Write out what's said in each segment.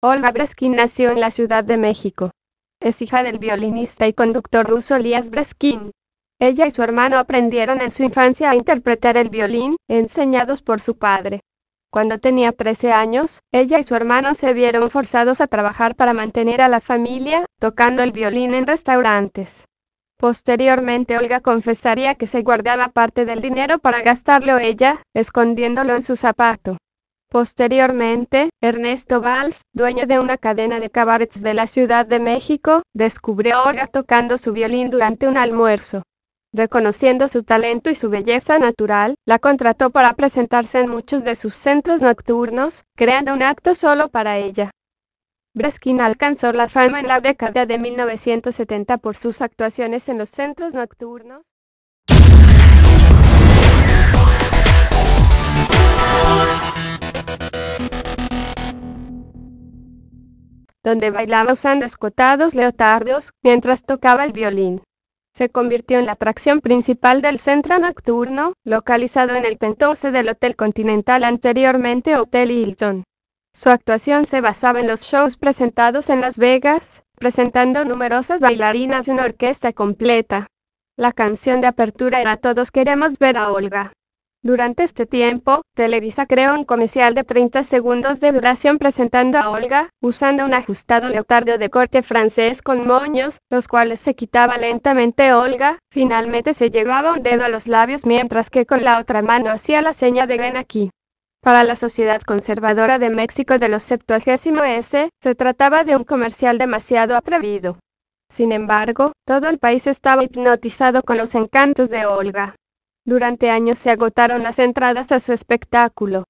Olga Breskin nació en la Ciudad de México. Es hija del violinista y conductor ruso Elias Breskin. Ella y su hermano aprendieron en su infancia a interpretar el violín, enseñados por su padre. Cuando tenía 13 años, ella y su hermano se vieron forzados a trabajar para mantener a la familia, tocando el violín en restaurantes. Posteriormente Olga confesaría que se guardaba parte del dinero para gastarlo ella, escondiéndolo en su zapato. Posteriormente, Ernesto Valls, dueño de una cadena de cabarets de la Ciudad de México, descubrió a Orga tocando su violín durante un almuerzo. Reconociendo su talento y su belleza natural, la contrató para presentarse en muchos de sus centros nocturnos, creando un acto solo para ella. Breskin alcanzó la fama en la década de 1970 por sus actuaciones en los centros nocturnos. donde bailaba usando escotados leotardos mientras tocaba el violín. Se convirtió en la atracción principal del centro nocturno, localizado en el penthouse del Hotel Continental anteriormente Hotel Hilton. Su actuación se basaba en los shows presentados en Las Vegas, presentando numerosas bailarinas y una orquesta completa. La canción de apertura era Todos queremos ver a Olga. Durante este tiempo, Televisa creó un comercial de 30 segundos de duración presentando a Olga, usando un ajustado leotardo de corte francés con moños, los cuales se quitaba lentamente Olga, finalmente se llevaba un dedo a los labios mientras que con la otra mano hacía la seña de ven aquí. Para la sociedad conservadora de México de los 70 S, se trataba de un comercial demasiado atrevido. Sin embargo, todo el país estaba hipnotizado con los encantos de Olga. Durante años se agotaron las entradas a su espectáculo.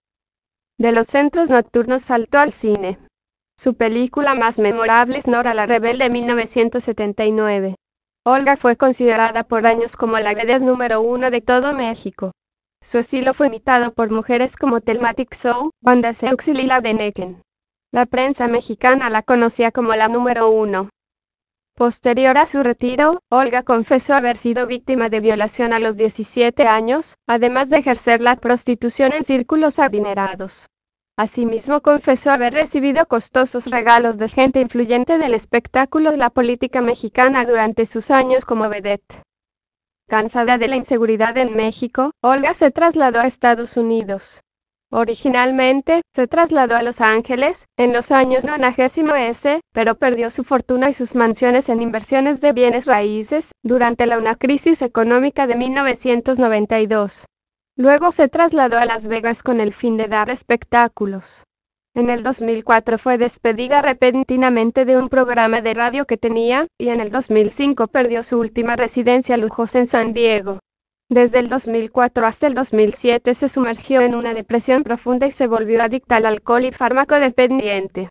De los centros nocturnos saltó al cine. Su película más memorable es Nora la Rebelde 1979. Olga fue considerada por años como la vedette número uno de todo México. Su estilo fue imitado por mujeres como Telmatic Show, Banda Seux y Lila de Necken. La prensa mexicana la conocía como la número uno. Posterior a su retiro, Olga confesó haber sido víctima de violación a los 17 años, además de ejercer la prostitución en círculos adinerados. Asimismo confesó haber recibido costosos regalos de gente influyente del espectáculo y la política mexicana durante sus años como vedette. Cansada de la inseguridad en México, Olga se trasladó a Estados Unidos. Originalmente, se trasladó a Los Ángeles en los años 90 S, pero perdió su fortuna y sus mansiones en inversiones de bienes raíces durante la una crisis económica de 1992. Luego se trasladó a Las Vegas con el fin de dar espectáculos. En el 2004 fue despedida repentinamente de un programa de radio que tenía, y en el 2005 perdió su última residencia lujosa en San Diego. Desde el 2004 hasta el 2007 se sumergió en una depresión profunda y se volvió adicta al alcohol y fármaco dependiente.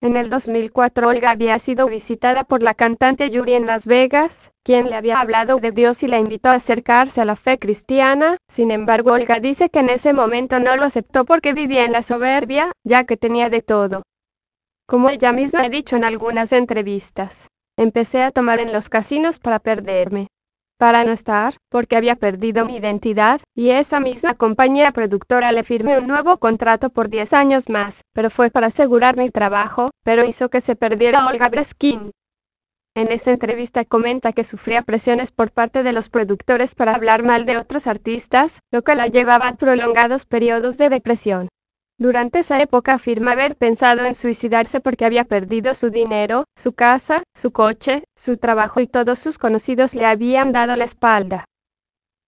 En el 2004 Olga había sido visitada por la cantante Yuri en Las Vegas, quien le había hablado de Dios y la invitó a acercarse a la fe cristiana, sin embargo Olga dice que en ese momento no lo aceptó porque vivía en la soberbia, ya que tenía de todo. Como ella misma ha dicho en algunas entrevistas, empecé a tomar en los casinos para perderme para no estar, porque había perdido mi identidad, y esa misma compañía productora le firmé un nuevo contrato por 10 años más, pero fue para asegurar mi trabajo, pero hizo que se perdiera Olga Breskin. En esa entrevista comenta que sufría presiones por parte de los productores para hablar mal de otros artistas, lo que la llevaba a prolongados periodos de depresión. Durante esa época afirma haber pensado en suicidarse porque había perdido su dinero, su casa, su coche, su trabajo y todos sus conocidos le habían dado la espalda.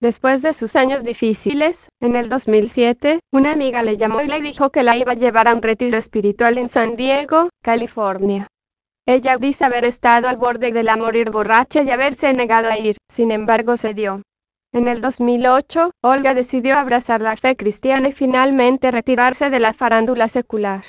Después de sus años difíciles, en el 2007, una amiga le llamó y le dijo que la iba a llevar a un retiro espiritual en San Diego, California. Ella dice haber estado al borde de la morir borracha y haberse negado a ir, sin embargo se dio. En el 2008, Olga decidió abrazar la fe cristiana y finalmente retirarse de la farándula secular.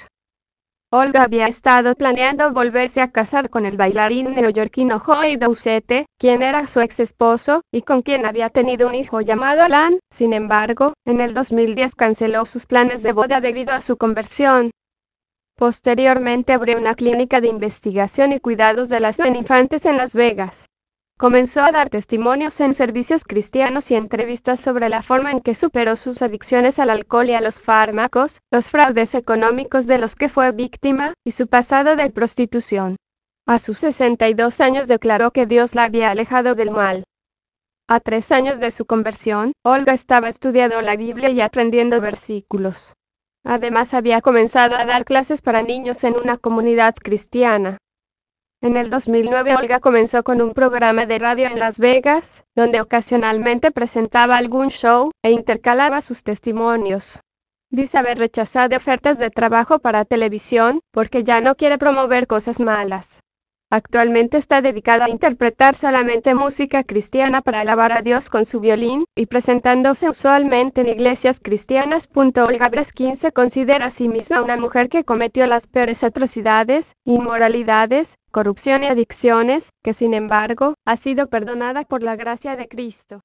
Olga había estado planeando volverse a casar con el bailarín neoyorquino Joey Doucette, quien era su ex esposo, y con quien había tenido un hijo llamado Alan. Sin embargo, en el 2010 canceló sus planes de boda debido a su conversión. Posteriormente abrió una clínica de investigación y cuidados de las infantes en Las Vegas. Comenzó a dar testimonios en servicios cristianos y entrevistas sobre la forma en que superó sus adicciones al alcohol y a los fármacos, los fraudes económicos de los que fue víctima, y su pasado de prostitución. A sus 62 años declaró que Dios la había alejado del mal. A tres años de su conversión, Olga estaba estudiando la Biblia y aprendiendo versículos. Además había comenzado a dar clases para niños en una comunidad cristiana. En el 2009 Olga comenzó con un programa de radio en Las Vegas, donde ocasionalmente presentaba algún show e intercalaba sus testimonios. Dice haber rechazado ofertas de trabajo para televisión porque ya no quiere promover cosas malas. Actualmente está dedicada a interpretar solamente música cristiana para alabar a Dios con su violín y presentándose usualmente en iglesias cristianas. Olga Breskin se considera a sí misma una mujer que cometió las peores atrocidades, inmoralidades, corrupción y adicciones, que sin embargo, ha sido perdonada por la gracia de Cristo.